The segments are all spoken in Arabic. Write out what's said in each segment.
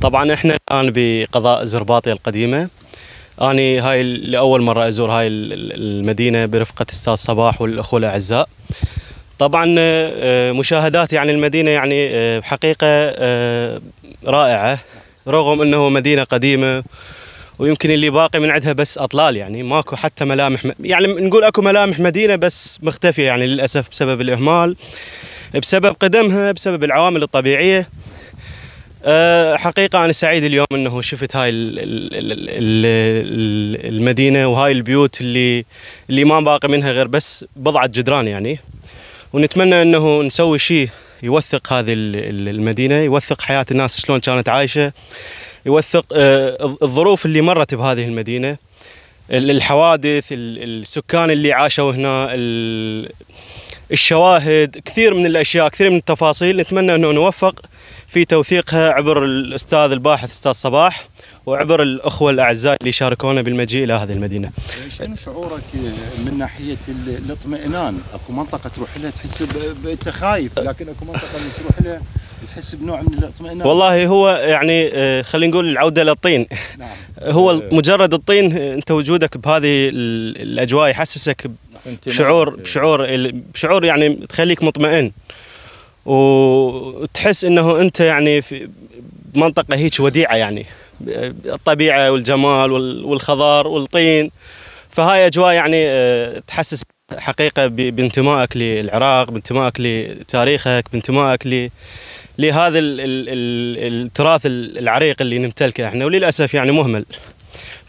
طبعا احنا الان بقضاء زرباطي القديمه اني هاي لاول مره ازور هاي المدينه برفقه استاذ صباح والاخوه الاعزاء طبعا آه، آه، مشاهداتي يعني عن المدينه يعني آه، بحقيقه رائعه رغم انه مدينه قديمه ويمكن اللي باقي من عندها بس اطلال يعني ماكو حتى ملامح يعني نقول اكو ملامح مدينه بس مختفيه يعني للاسف بسبب الاهمال بسبب قدمها بسبب العوامل الطبيعيه أه، حقيقة أنا سعيد اليوم أنه شفت هاي المدينة وهاي البيوت اللي اللي ما باقي منها غير بس بضعة جدران يعني ونتمنى أنه نسوي شيء يوثق هذه المدينة يوثق حياة الناس شلون كانت عايشة يوثق أه، الظروف اللي مرت بهذه المدينة الحوادث السكان اللي عاشوا هنا الشواهد كثير من الاشياء كثير من التفاصيل نتمنى انه نوفق في توثيقها عبر الاستاذ الباحث استاذ صباح وعبر الاخوه الاعزاء اللي شاركونا بالمجيء الى هذه المدينه. شنو شعورك من ناحيه الاطمئنان؟ اكو منطقه تروح لها تحس بالتخايف لكن اكو منطقه اللي تروح لها تحس بنوع من الاطمئنان والله هو يعني آه، خلينا نقول العوده للطين نعم. هو مجرد الطين آه، انت وجودك بهذه الاجواء يحسسك بشعور بشعور إيه. بشعور يعني تخليك مطمئن وتحس انه انت يعني في منطقه هيك وديعه يعني الطبيعه والجمال والخضار والطين فهاي اجواء يعني آه، تحسس حقيقه بانتمائك للعراق بانتمائك لتاريخك بانتمائك لهذا التراث العريق اللي نمتلكه احنا وللاسف يعني مهمل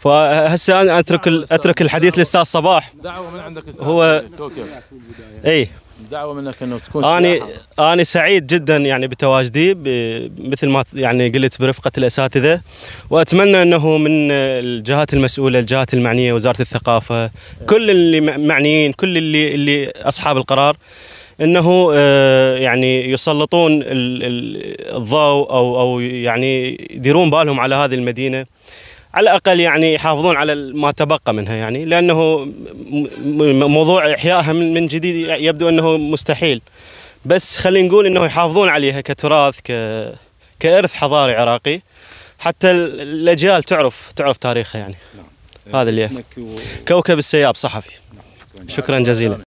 فهسه انا اترك اترك الحديث للاستاذ صباح دعوه من عندك استاذ هو اي دعوه منك انه تكون اني اني سعيد جدا يعني بتواجدي مثل ما يعني قلت برفقه الاساتذه واتمنى انه من الجهات المسؤوله الجهات المعنيه وزاره الثقافه كل اللي معنيين كل اللي اللي اصحاب القرار انه آه، يعني يسلطون الضوء او او يعني يديرون بالهم على هذه المدينه على الاقل يعني يحافظون على ما تبقى منها يعني لانه موضوع احيائها من جديد يبدو انه مستحيل بس خلينا نقول انه يحافظون عليها كتراث ك... كارث حضاري عراقي حتى الاجيال تعرف تعرف تاريخها يعني نعم. هذا اللي و... كوكب السياب صحفي نعم. شكرا, شكرا جزيلا